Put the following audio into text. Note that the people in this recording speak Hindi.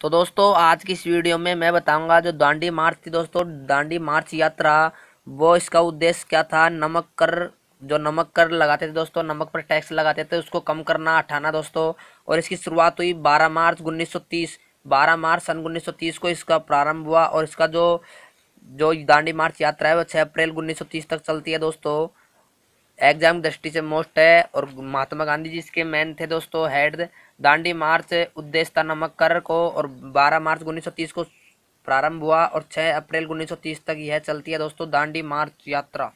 तो दोस्तों आज की इस वीडियो में मैं बताऊंगा जो दांडी मार्च थी दोस्तों दांडी मार्च यात्रा वो इसका उद्देश्य क्या था नमक कर जो नमक कर लगाते थे दोस्तों नमक पर टैक्स लगाते थे उसको कम करना हटाना दोस्तों और इसकी शुरुआत हुई 12 मार्च 1930 12 मार्च सन 1930 को इसका प्रारंभ हुआ और इसका जो जो दांडी मार्च यात्रा है वो छः अप्रैल तीस तक चलती है दोस्तों एग्जाम दृष्टि से मोस्ट है और महात्मा गांधी जी इसके मैन थे दोस्तों हेड दांडी मार्च उद्देश्य नमक कर को और 12 मार्च 1930 को प्रारंभ हुआ और 6 अप्रैल 1930 तक यह चलती है दोस्तों दांडी मार्च यात्रा